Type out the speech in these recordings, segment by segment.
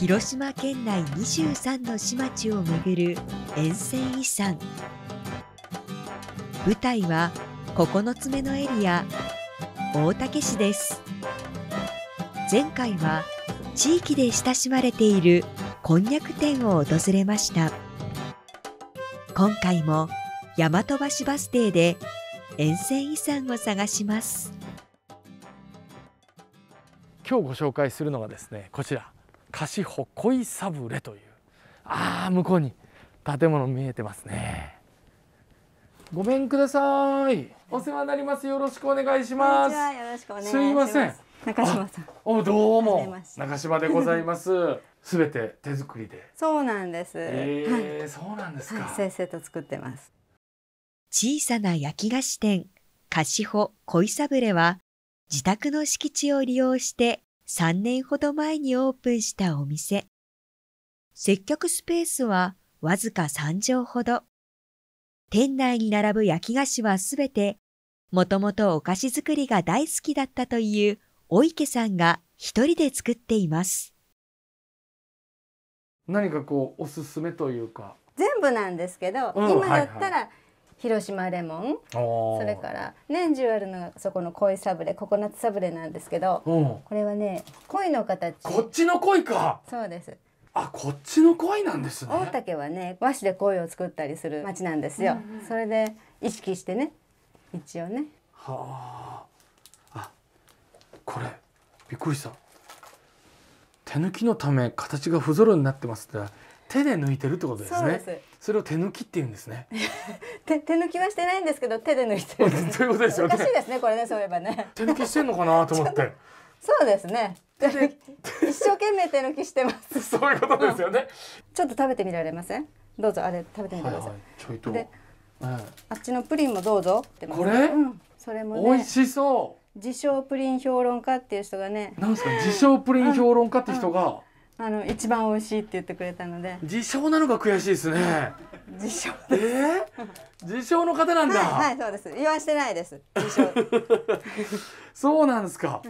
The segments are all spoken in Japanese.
広島県内23の市町を巡る沿線遺産舞台は9つ目のエリア大竹市です前回は地域で親しまれているこんにゃく店を訪れました今回も大和橋バス停で沿線遺産を探します今日ご紹介するのがですねこちら菓子ほこいサブレというああ向こうに建物見えてますねごめんくださいお世話になりますよろしくお願いしますすすいません中島さんおどうも中島でございますすべて手作りでそうなんですえー、はい、そうなんですか、はい、先生と作ってます小さな焼き菓子店菓子ほこいサブレは自宅の敷地を利用して3年ほど前にオープンしたお店。接客スペースはわずか3畳ほど。店内に並ぶ焼き菓子はすべて、もともとお菓子作りが大好きだったというお池さんが一人で作っています。何かこうおすすめというか。全部なんですけど、うん、今だったら、はいはい広島レモンそれから年中あるのがそこの恋サブレココナッツサブレなんですけど、うん、これはね恋の形こっちの恋かそうですあこっちの恋なんですね大竹はね和紙で恋を作ったりする町なんですよ、うんそれで意識してね一応ねはああこれびっくりした手抜きのため形が不揃いになってますって手で抜いてるってことですねそれを手抜きって言うんですね 手手抜きはしてないんですけど手で抜いてる。と いうことですよね。おかしいですねこれねそういえばね。手抜きしてんのかなと思って。そうですね。一生懸命手抜きしてます。そういうことですよね、ちょっと食べてみられません？どうぞあれ食べてみてください。ちょいと。で、あっちのプリンもどうぞこれ、それも、ね、美味しそう。自称プリン評論家っていう人がね。なんですか自称プリン評論家って人が。あの一番美味しいって言ってくれたので自称なのが悔しいですね自称えー、自称の方なんだはい、はい、そうです言わしてないです自称 そうなんですか、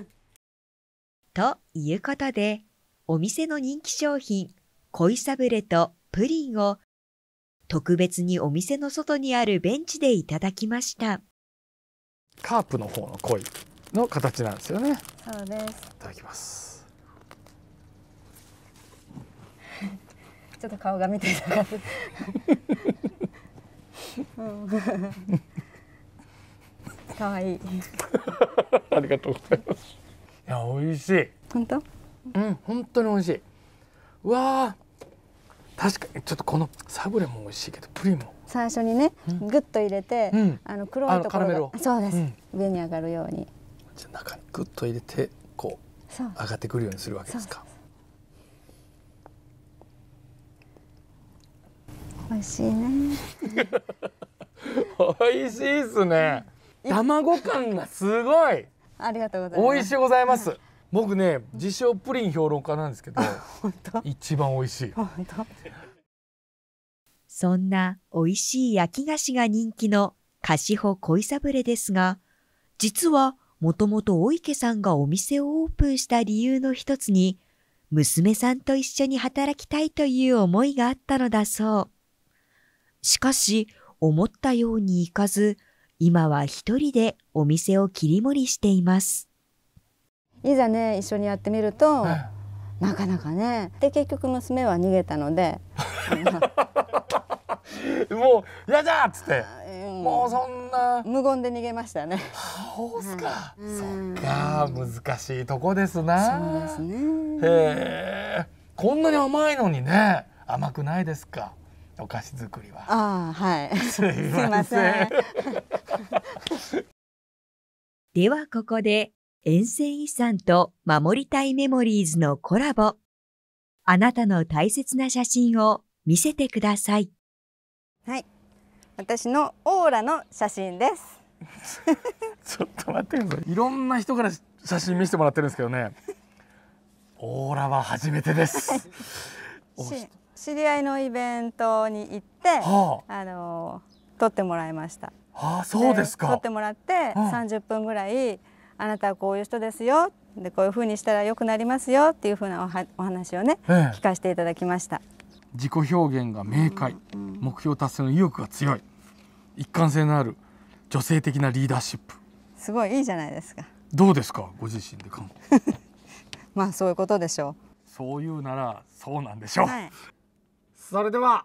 ということでお店の人気商品恋サブレとプリンを特別にお店の外にあるベンチでいただきましたカープの方の恋の形なんですよねそうですいただきますちょっと顔が見てなかった。可愛いありがとうございます。いや、美味しい。本当。うん、本当に美味しい。うわ確かにちょっとこのサブレも美味しいけどプリンも最初にね、うん、グッと入れて、うん、あの黒いところがそうです、うん、上に上がるようにじゃ、中にグッと入れてこう上がってくるようにするわけですか美味しいね 美味しいっすね卵感がすごいありがとうございます美味しいございます、僕ね自称プリン評論家なんですけど一番美味しいそんな美味しい焼き菓子が人気の菓子舗恋サブレですが実はもともと大池さんがお店をオープンした理由の一つに娘さんと一緒に働きたいという思いがあったのだそうしかし、思ったようにいかず、今は一人でお店を切り盛りしています。いざね、一緒にやってみると、はい、なかなかね。で、結局娘は逃げたので。もう、やだっつって。もうそんな無言で逃げましたね。そうすか。そっか難しいとこですな。そうですね。へえ。こんなに甘いのにね甘くないですか。お菓子作りは。ああ、はい。すいません。ではここで、沿線遺産と守りたいメモリーズのコラボ。あなたの大切な写真を見せてください。はい。私のオーラの写真です。ちょっと待ってください。いろんな人から写真見せてもらってるんですけどね。オーラは初めてです。知り合いのイベントに行って、はあ、あの撮ってもらいました。はあ、そうですか。撮ってもらって、30分ぐらい、あなたはこういう人ですよ。で、こういうふうにしたらよくなりますよっていうふうなお話をね、ええ、聞かせていただきました。自己表現が明快、うんうん、目標達成の意欲が強い、一貫性のある女性的なリーダーシップ。すごいいいじゃないですか。どうですか、ご自身で考え。まあ、そういうことでしょう。そういうなら、そうなんでしょう。はいそれでは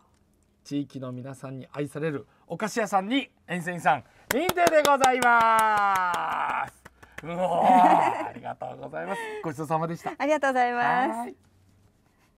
地域の皆さんに愛されるお菓子屋さんに遠征員さん認定でございますうおありがとうございますごちそうさまでした ありがとうございます